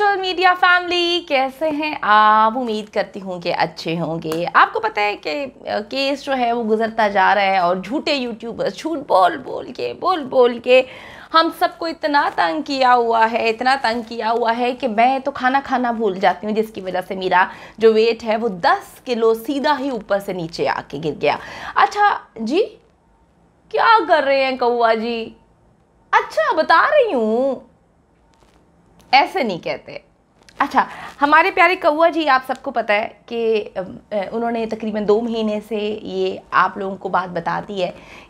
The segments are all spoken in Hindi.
सोशल मीडिया फैमिली कैसे हैं आप उम्मीद करती हूँ कि अच्छे होंगे आपको पता है कि केस जो है वो गुजरता जा रहा है और झूठे यूट्यूबर्स झूठ बोल बोल के बोल बोल के हम सबको इतना तंग किया हुआ है इतना तंग किया हुआ है कि मैं तो खाना खाना भूल जाती हूँ जिसकी वजह से मेरा जो वेट है वो दस किलो सीधा ही ऊपर से नीचे आके गिर गया अच्छा जी क्या कर रहे हैं कौआ जी अच्छा बता रही हूँ ऐसे नहीं कहते अच्छा हमारे प्यारे कौआ जी आप सबको पता है कि उन्होंने तकरीबन दो महीने से ये आप लोगों को बात बता दी है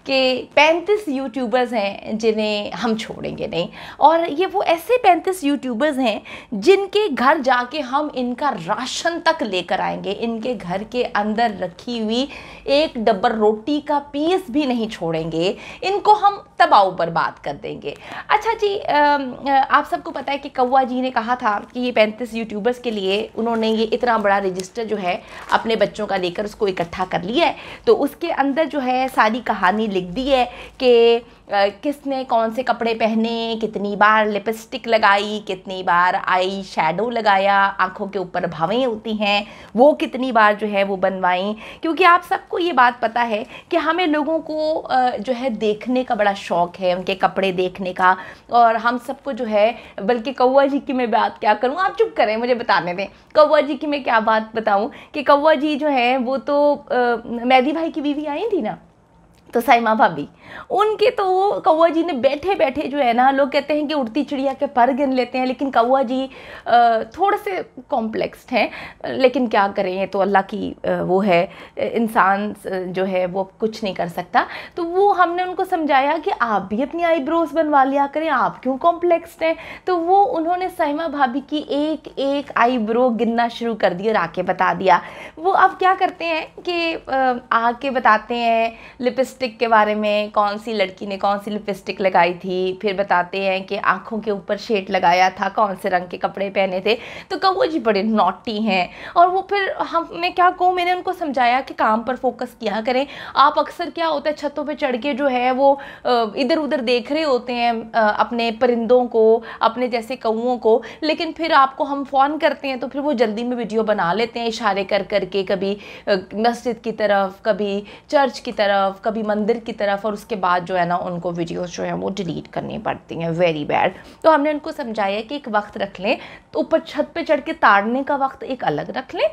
कि 35 यूट्यूबर्स हैं जिन्हें हम छोड़ेंगे नहीं और ये वो ऐसे 35 यूट्यूबर्स हैं जिनके घर जाके हम इनका राशन तक लेकर आएंगे इनके घर के अंदर रखी हुई एक डब्बर रोटी का पीस भी नहीं छोड़ेंगे इनको हम तबाव बर्बाद कर देंगे अच्छा जी आप सबको पता है कि कौआ जी ने कहा था कि ये पैंतीस पैंतीस यूट्यूबर्स के लिए उन्होंने ये इतना बड़ा रजिस्टर जो है अपने बच्चों का लेकर उसको इकट्ठा कर लिया है तो उसके अंदर जो है सारी कहानी लिख दी है कि किसने कौन से कपड़े पहने कितनी बार लिपस्टिक लगाई कितनी बार आई शेडो लगाया आंखों के ऊपर भावें होती हैं वो कितनी बार जो है वो बनवाएं क्योंकि आप सबको ये बात पता है कि हमें लोगों को जो है देखने का बड़ा शौक़ है उनके कपड़े देखने का और हम सबको जो है बल्कि कौआ जी की मैं बात क्या करूँ आप जो चुप करें मुझे बताने दें कौवा जी की मैं क्या बात बताऊं कि कौवा जी जो है वो तो मेहदी भाई की बीवी आई थी ना तो साइमा भाभी उनके तो वो कौआ जी ने बैठे बैठे जो है ना लोग कहते हैं कि उड़ती चिड़िया के पर गिन लेते हैं लेकिन कौआ जी थोड़े से कॉम्प्लेक्सड हैं लेकिन क्या करें ये तो अल्लाह की वो है इंसान जो है वो कुछ नहीं कर सकता तो वो हमने उनको समझाया कि आप भी अपनी आईब्रोज बनवा लिया करें आप क्यों कॉम्प्लेक्सड हैं तो वो उन्होंने साइमा भाभी की एक एक आईब्रो गिनना शुरू कर दी और आके बता दिया वो अब क्या करते हैं कि आके बताते हैं लिपस्टिक लिपस्टिक के बारे में कौन सी लड़की ने कौन सी लिपस्टिक लगाई थी फिर बताते हैं कि आँखों के ऊपर शेड लगाया था कौन से रंग के कपड़े पहने थे तो कौ जी बड़े नोटी हैं और वो फिर हम मैं क्या कहूँ मैंने उनको समझाया कि काम पर फोकस किया करें आप अक्सर क्या होता है छतों पर चढ़ के जो है वो इधर उधर देख रहे होते हैं अपने परिंदों को अपने जैसे कौओं को लेकिन फिर आपको हम फ़ोन करते हैं तो फिर वो जल्दी में वीडियो बना लेते हैं इशारे कर करके कभी मस्जिद की तरफ कभी चर्च की तरफ कभी मंदिर की तरफ और उसके बाद जो है ना उनको वीडियोस जो है वो डिलीट करनी पड़ती हैं वेरी बैड तो हमने उनको समझाया कि एक वक्त रख लें तो ऊपर छत पे चढ़ के ताड़ने का वक्त एक अलग रख लें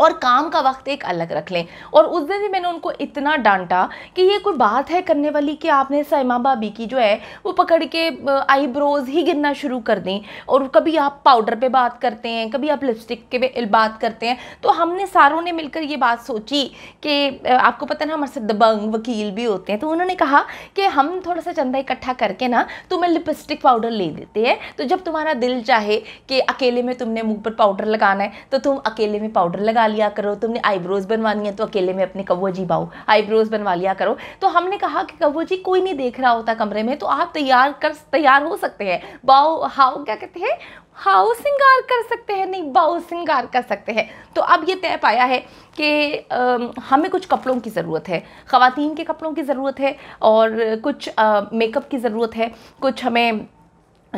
और काम का वक्त एक अलग रख लें और उस दिन भी मैंने उनको इतना डांटा कि ये कोई बात है करने वाली कि आपने सैमा भाभी की जो है वो पकड़ के आईब्रोज ही गिरना शुरू कर दें और कभी आप पाउडर पे बात करते हैं कभी आप लिपस्टिक के पे बात करते हैं तो हमने सारों ने मिलकर ये बात सोची कि आपको पता ना हमारे दबंग वकील भी होते हैं तो उन्होंने कहा कि हम थोड़ा सा चंदा इकट्ठा करके ना तुम्हें लिपस्टिक पाउडर ले देते हैं तो जब तुम्हारा दिल चाहे कि अकेले में तुमने मुँह पर पाउडर लगाना है तो तुम अकेले में पाउडर लगा लिया करो तुमने आईब्रोज़ बनवानी है तो अकेले में अपने कव्वा जी बाओ आईब्रोज़ बनवा लिया करो तो हमने कहा कि कव्वा जी कोई नहीं देख रहा होता कमरे में तो आप तैयार कर तैयार हो सकते हैं बाओ हाओ क्या कहते हैं हाउ सिंगार कर सकते हैं नहीं बाओ सिंगार कर सकते हैं तो अब ये तय पाया है कि हमें कुछ कपड़ों की ज़रूरत है ख़वातीन के कपड़ों की ज़रूरत है और कुछ मेकअप की ज़रूरत है कुछ हमें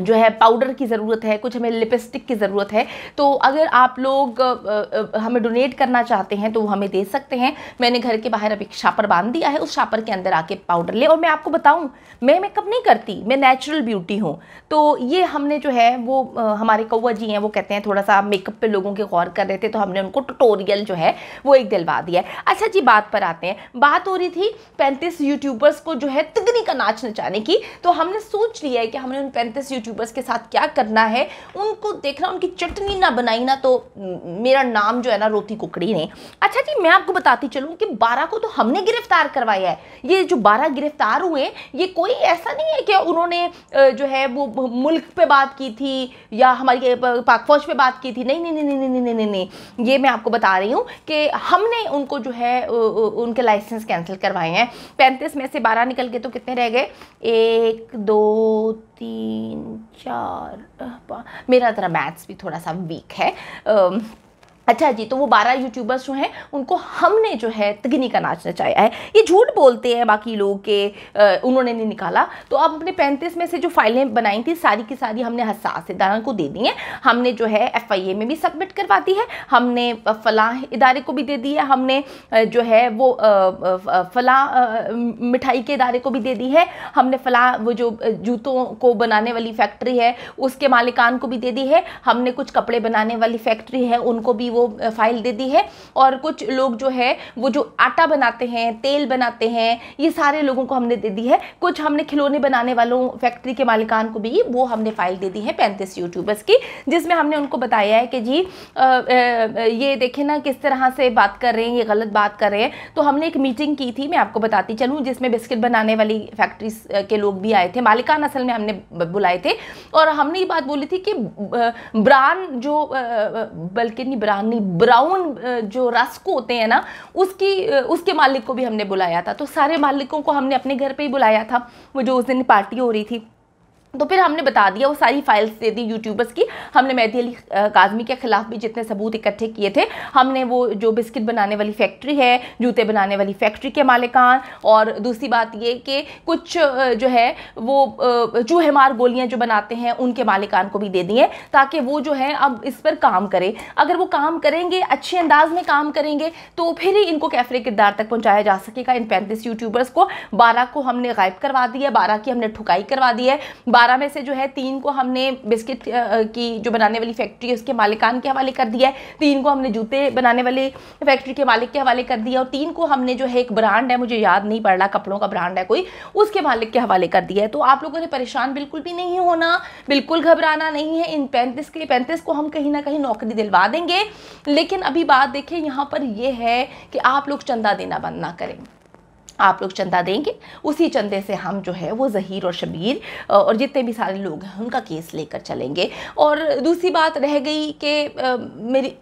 जो है पाउडर की ज़रूरत है कुछ हमें लिपस्टिक की ज़रूरत है तो अगर आप लोग आ, आ, हमें डोनेट करना चाहते हैं तो वो हमें दे सकते हैं मैंने घर के बाहर अभी शापर बांध दिया है उस शापर के अंदर आके पाउडर ले और मैं आपको बताऊं मैं मेकअप नहीं करती मैं नेचुरल ब्यूटी हूँ तो ये हमने जो है वो आ, हमारे कौआ जी हैं वो कहते हैं थोड़ा सा मेकअप पर लोगों के गौर कर रहे थे तो हमने उनको टुटोरियल जो है वो एक दिलवा दिया है अच्छा जी बात पर आते हैं बात हो रही थी पैंतीस यूट्यूबर्स को जो है तिगनी का नाच नचाने की तो हमने सोच लिया है कि हमने उन पैंतीस यूट्यूबर्स के साथ क्या करना है उनको देखना उनकी चटनी ना बनाई ना तो मेरा नाम जो है ना रोती कुकड़ी ने अच्छा जी मैं आपको बताती चलूँ कि बारह को तो हमने गिरफ्तार करवाया है ये जो बारह गिरफ्तार हुए ये कोई ऐसा नहीं है कि उन्होंने जो है वो मुल्क पर बात की थी या हमारी पाक फौज पर बात की थी नहीं नहीं नहीं नहीं नहीं नहीं नहीं नहीं ये मैं आपको बता रही हूँ कि हमने उनको जो है उनके लाइसेंस कैंसिल करवाए हैं पैंतीस में से बारह निकल के तो कितने रह गए एक दो तीन चार मेरा ज़रा मैथ्स भी थोड़ा सा वीक है अच्छा जी तो वो बारह यूट्यूबर्स जो हैं उनको हमने जो है तगनी का नाच नचाया है ये झूठ बोलते हैं बाकी लोग के आ, उन्होंने नहीं निकाला तो अब अपने पैंतीस में से जो फाइलें बनाई थी सारी की सारी हमने हसास इदारा को दे दी हैं हमने जो है एफ आई ए में भी सबमिट करवा दी है हमने फलाह इदारे को भी दे दी है हमने जो है वो फलाह मिठाई के इदारे को भी दे दी है हमने फलाह वो जो जूतों को बनाने वाली फैक्ट्री है उसके मालिकान को भी दे दी है हमने कुछ कपड़े बनाने वाली फैक्ट्री है उनको भी वो फाइल दे दी है और कुछ लोग जो है वो जो आटा बनाते हैं तेल बनाते हैं ये सारे लोगों को हमने दे दी है कुछ हमने खिलौने बनाने वालों फैक्ट्री के मालिकान को भी वो हमने फाइल दे दी है पैंतीस यूट्यूबर्स की जिसमें हमने उनको बताया है कि जी आ, आ, ये देखें ना किस तरह से बात कर रहे हैं ये गलत बात कर रहे हैं तो हमने एक मीटिंग की थी मैं आपको बताती चलूँ जिसमें बिस्किट बनाने वाली फैक्ट्रीज के लोग भी आए थे मालिकान असल में हमने बुलाए थे और हमने ये बात बोली थी कि ब्रांड जो बल्कि नहीं ब्रांड यानी ब्राउन जो रस्क होते हैं ना उसकी उसके मालिक को भी हमने बुलाया था तो सारे मालिकों को हमने अपने घर पे ही बुलाया था वो जो उस दिन पार्टी हो रही थी तो फिर हमने बता दिया वो सारी फाइल्स दे दी यूट्यूबर्स की हमने मेहदी अली काजमी के ख़िलाफ़ भी जितने सबूत इकट्ठे किए थे हमने वो जो बिस्किट बनाने वाली फैक्ट्री है जूते बनाने वाली फैक्ट्री के मालिकान और दूसरी बात ये कि कुछ जो है वो चूहे मार गोलियाँ जो बनाते हैं उनके मालिकान को भी दे दिए ताकि वो जो है अब इस पर काम करें अगर वो काम करेंगे अच्छे अंदाज में काम करेंगे तो फिर ही इनको कैफरे किरदार तक पहुँचाया जा सकेगा इन पैंतीस यूट्यूबर्स को बारह को हमने गायब करवा दिया बारह की हमने ठुकाई करवा दी है बारह में से जो है तीन को हमने बिस्किट की जो बनाने वाली फैक्ट्री है उसके मालिकान के हवाले कर दिया है तीन को हमने जूते बनाने वाले फैक्ट्री के मालिक के हवाले कर दिया और तीन को हमने जो है एक ब्रांड है मुझे याद नहीं पड़ रहा कपड़ों का ब्रांड है कोई उसके मालिक के हवाले कर दिया है तो आप लोगों ने परेशान बिल्कुल भी नहीं होना बिल्कुल घबराना नहीं है इन पैंतीस के पैंतीस को हम कहीं ना कहीं नौकरी दिलवा देंगे लेकिन अभी बात देखें यहाँ पर यह है कि आप लोग चंदा देना बंद ना करें आप लोग चंदा देंगे उसी चंदे से हम जो है वो जहीर और शबीर और जितने भी सारे लोग हैं उनका केस लेकर चलेंगे और दूसरी बात रह गई कि मेरी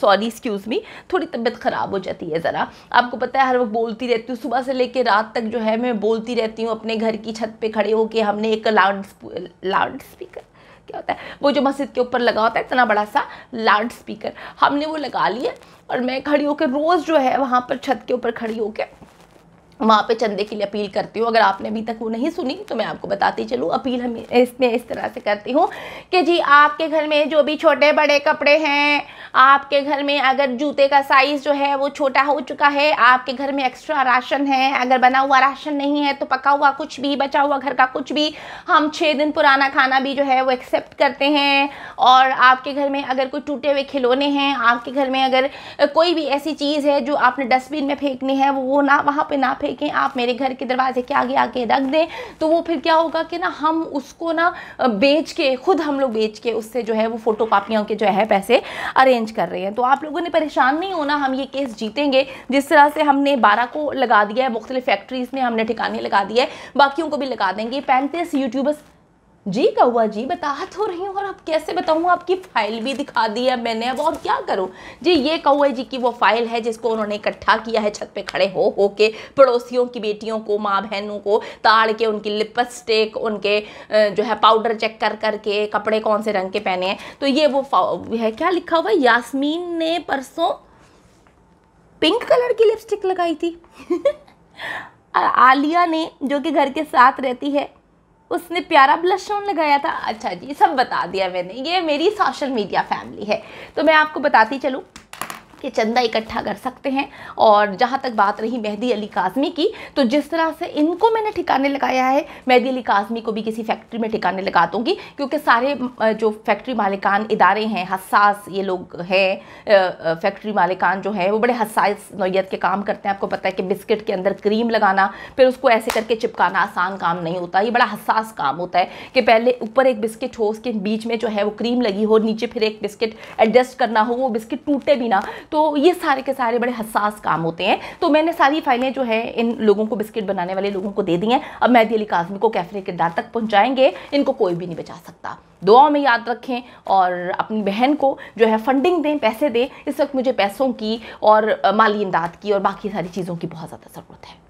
सॉरी एक्सक्यूज़ मी थोड़ी तबीयत ख़राब हो जाती है ज़रा आपको पता है हर वक्त बोलती रहती हूँ सुबह से लेकर रात तक जो है मैं बोलती रहती हूँ अपने घर की छत पे खड़े होके हमने एक लाउड लाउड स्पीकर क्या होता है वो जो मस्जिद के ऊपर लगा होता है इतना बड़ा सा लाउड स्पीकर हमने वो लगा लिया और मैं खड़ी होकर रोज़ जो है वहाँ पर छत के ऊपर खड़ी होकर वहाँ पे चंदे के लिए अपील करती हूँ अगर आपने अभी तक वो नहीं सुनी तो मैं आपको बताती चलूँ अपील हम इसमें इस तरह से करती हूँ कि जी आपके घर में जो भी छोटे बड़े कपड़े हैं आपके घर में अगर जूते का साइज़ जो है वो छोटा हो चुका है आपके घर में एक्स्ट्रा राशन है अगर बना हुआ राशन नहीं है तो पका हुआ कुछ भी बचा हुआ घर का कुछ भी हम छः दिन पुराना खाना भी जो है वो एक्सेप्ट करते हैं और आपके घर में अगर कोई टूटे हुए खिलौने हैं आपके घर में अगर कोई भी ऐसी चीज़ है जो आपने डस्टबिन में फेंकनी है वो ना वहाँ पर ना फेंक लेके आप मेरे घर के दरवाजे के आगे आके रख दें तो वो फिर क्या होगा कि ना हम उसको ना बेच के खुद हम लोग बेच के उससे जो है वो फ़ोटो कापियों के जो है पैसे अरेंज कर रहे हैं तो आप लोगों ने परेशान नहीं होना हम ये केस जीतेंगे जिस तरह से हमने बारह को लगा दिया है मुख्तलिफ फैक्ट्रीज़ में हमने ठिकाने लगा दिया है बाकियों को भी लगा देंगे पैंतीस यूट्यूबर्स जी कौआ जी बता तो रही हूँ और अब कैसे बताऊँ आपकी फ़ाइल भी दिखा दी है मैंने अब और क्या करूँ जी ये कौआ जी की वो फ़ाइल है जिसको उन्होंने इकट्ठा किया है छत पे खड़े हो हो के पड़ोसियों की बेटियों को माँ बहनों को ताड़ के उनकी लिपस्टिक उनके जो है पाउडर चेक कर करके कपड़े कौन से रंग के पहने हैं तो ये वो है क्या लिखा हुआ यासमीन ने परसों पिंक कलर की लिपस्टिक लगाई थी आलिया ने जो कि घर के साथ रहती है उसने प्यारा ब्लश टोन लगाया था अच्छा जी सब बता दिया मैंने ये मेरी सोशल मीडिया फैमिली है तो मैं आपको बताती चलूँ के चंदा इकट्ठा कर सकते हैं और जहाँ तक बात रही मेहदी अली काजमी की तो जिस तरह से इनको मैंने ठिकाने लगाया है मेहदी अली काजमी को भी किसी फैक्ट्री में ठिकाने लगा दूँगी क्योंकि सारे जो फैक्ट्री मालिकान इदारे हैं हसास ये लोग हैं फैक्ट्री मालिकान जो हैं वो बड़े हसास नोयत के काम करते हैं आपको पता है कि बिस्किट के अंदर क्रीम लगाना फिर उसको ऐसे करके चिपकाना आसान काम नहीं होता ये बड़ा हसास काम होता है कि पहले ऊपर एक बिस्किट हो उसके बीच में जो है वो क्रीम लगी हो नीचे फिर एक बिस्किट एडजस्ट करना हो वो बिस्किट टूटे भी ना तो ये सारे के सारे बड़े हसास काम होते हैं तो मैंने सारी फाइलें जो है इन लोगों को बिस्किट बनाने वाले लोगों को दे दी हैं अब मैदी अली काजमी को कैफरे किरदार तक पहुँचाएंगे इनको कोई भी नहीं बचा सकता दुआओं में याद रखें और अपनी बहन को जो है फंडिंग दें पैसे दें इस वक्त मुझे पैसों की और माली इमदाद की और बाकी सारी चीज़ों की बहुत ज़्यादा ज़रूरत है